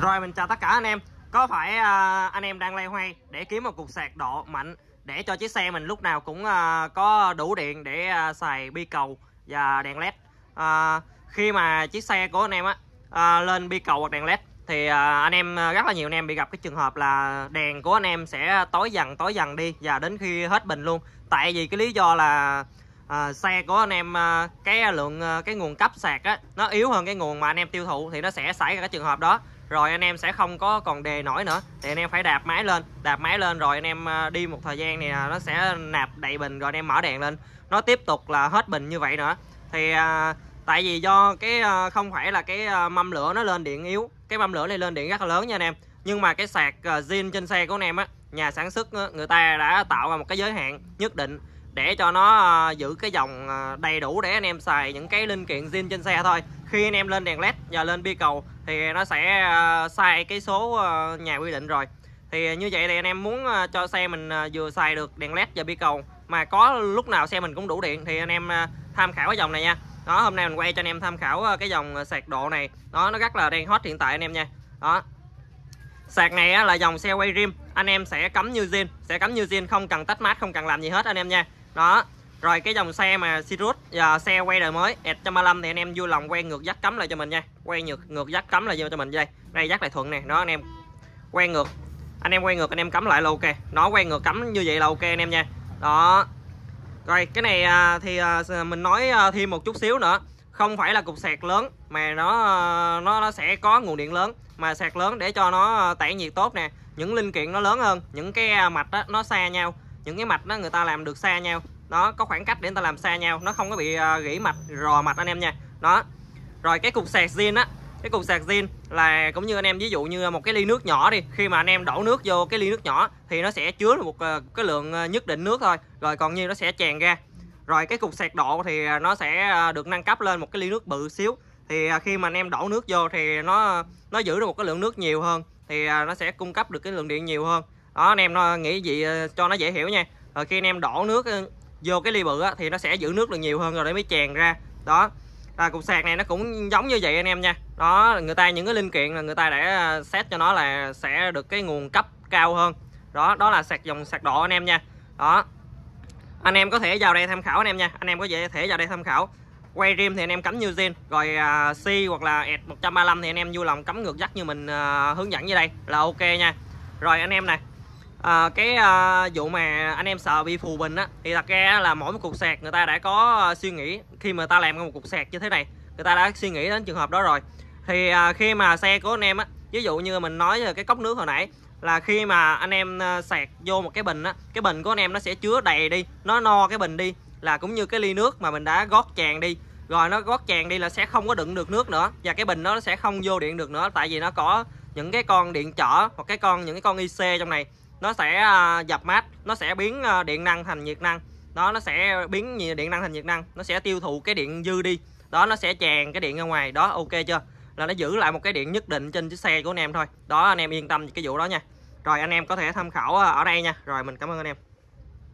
Rồi mình chào tất cả anh em Có phải à, anh em đang lay hoay để kiếm một cục sạc độ mạnh Để cho chiếc xe mình lúc nào cũng à, có đủ điện để à, xài bi cầu và đèn led à, Khi mà chiếc xe của anh em á à, lên bi cầu hoặc đèn led Thì à, anh em à, rất là nhiều anh em bị gặp cái trường hợp là đèn của anh em sẽ tối dần tối dần đi Và đến khi hết bình luôn Tại vì cái lý do là à, xe của anh em à, cái lượng à, cái nguồn cấp sạc á nó yếu hơn cái nguồn mà anh em tiêu thụ thì nó sẽ xảy ra cái trường hợp đó rồi anh em sẽ không có còn đề nổi nữa thì anh em phải đạp máy lên đạp máy lên rồi anh em à, đi một thời gian thì à, nó sẽ nạp đầy bình rồi anh em mở đèn lên nó tiếp tục là hết bình như vậy nữa thì à, tại vì do cái không phải là cái mâm lửa nó lên điện yếu cái mâm lửa này lên điện rất là lớn nha anh em nhưng mà cái sạc zin trên xe của anh em á nhà sản xuất ờ, người ta đã tạo ra một cái giới hạn nhất định để cho nó ờ, giữ cái dòng ờ, đầy đủ để anh em xài những cái linh kiện zin trên xe thôi khi anh em lên đèn led và lên bi cầu thì nó sẽ ờ, sai cái số nhà quy định rồi thì như vậy thì anh em muốn cho xe mình vừa xài được đèn led và bi cầu mà có lúc nào xe mình cũng đủ điện thì anh em tham khảo cái dòng này nha đó hôm nay mình quay cho anh em tham khảo cái dòng sạc độ này đó nó rất là đang hot hiện tại anh em nha đó sạc này là dòng xe quay rim anh em sẽ cắm như zin sẽ cắm như zin không cần tách mát không cần làm gì hết anh em nha đó rồi cái dòng xe mà Sirius và xe quay đời mới S135 thì anh em vui lòng quay ngược dắt cấm lại cho mình nha quay ngược ngược dắt cấm lại cho mình đây đây dắt lại thuận nè đó anh em quay ngược anh em quay ngược anh em cắm lại là ok nó quay ngược cắm như vậy là ok anh em nha đó rồi cái này à, thì à, mình nói à, thêm một chút xíu nữa không phải là cục sạc lớn mà nó nó nó sẽ có nguồn điện lớn mà sạc lớn để cho nó tản nhiệt tốt nè những linh kiện nó lớn hơn những cái mạch đó, nó xa nhau những cái mạch đó người ta làm được xa nhau nó có khoảng cách để người ta làm xa nhau nó không có bị uh, gỉ mạch rò mạch anh em nha đó rồi cái cục sạc zin á cái cục sạc zin là cũng như anh em ví dụ như một cái ly nước nhỏ đi khi mà anh em đổ nước vô cái ly nước nhỏ thì nó sẽ chứa một ờ, cái lượng ờ, nhất định nước thôi rồi còn như nó sẽ tràn ra rồi cái cục sạc độ thì nó sẽ được nâng cấp lên một cái ly nước bự xíu thì khi mà anh em đổ nước vô thì nó nó giữ được một cái lượng nước nhiều hơn thì nó sẽ cung cấp được cái lượng điện nhiều hơn đó anh em nó nghĩ gì ờ, cho nó dễ hiểu nha rồi ờ, khi anh em đổ nước ờ, vô cái ly bự á, thì nó sẽ giữ nước được nhiều hơn rồi để mới tràn ra đó là cục sạc này nó cũng giống như vậy anh em nha đó người ta những cái linh kiện là người ta đã xét cho nó là sẽ được cái nguồn cấp cao hơn đó đó là sạc dòng sạc độ anh em nha đó anh em có thể vào đây tham khảo anh em nha anh em có thể vào đây tham khảo quay rim thì anh em cắm như zin rồi uh, C hoặc là S135 thì anh em vui lòng cắm ngược dắt như mình uh, hướng dẫn như đây là ok nha rồi anh em này à, cái à, vụ mà anh em sợ bị phù bình á thì thật ra là mỗi một cục sạc người ta đã có ờ, suy nghĩ khi mà ta làm một cục sạc như thế này người ta đã suy nghĩ đến trường hợp đó rồi thì à, khi mà xe của anh em á ví dụ như mình nói về cái cốc nước hồi nãy là khi mà anh em sạc vô một cái bình á cái bình của anh em nó sẽ chứa đầy đi nó no cái bình đi là cũng như cái ly nước mà mình đã gót tràn đi rồi nó gót tràn đi là sẽ không có đựng được nước nữa và cái bình nó sẽ không vô điện được nữa tại vì nó có những cái con điện trở hoặc cái con những cái con IC trong này nó sẽ à, dập mát nó sẽ biến à, điện năng thành nhiệt năng đó nó sẽ biến điện năng thành nhiệt năng nó sẽ tiêu thụ cái điện dư đi đó nó sẽ chèn cái điện ra ngoài đó ok chưa là nó giữ lại một cái điện nhất định trên chiếc xe của anh em thôi đó anh em yên tâm cái vụ đó nha rồi anh em có thể tham khảo à, ở đây nha rồi mình cảm ơn anh em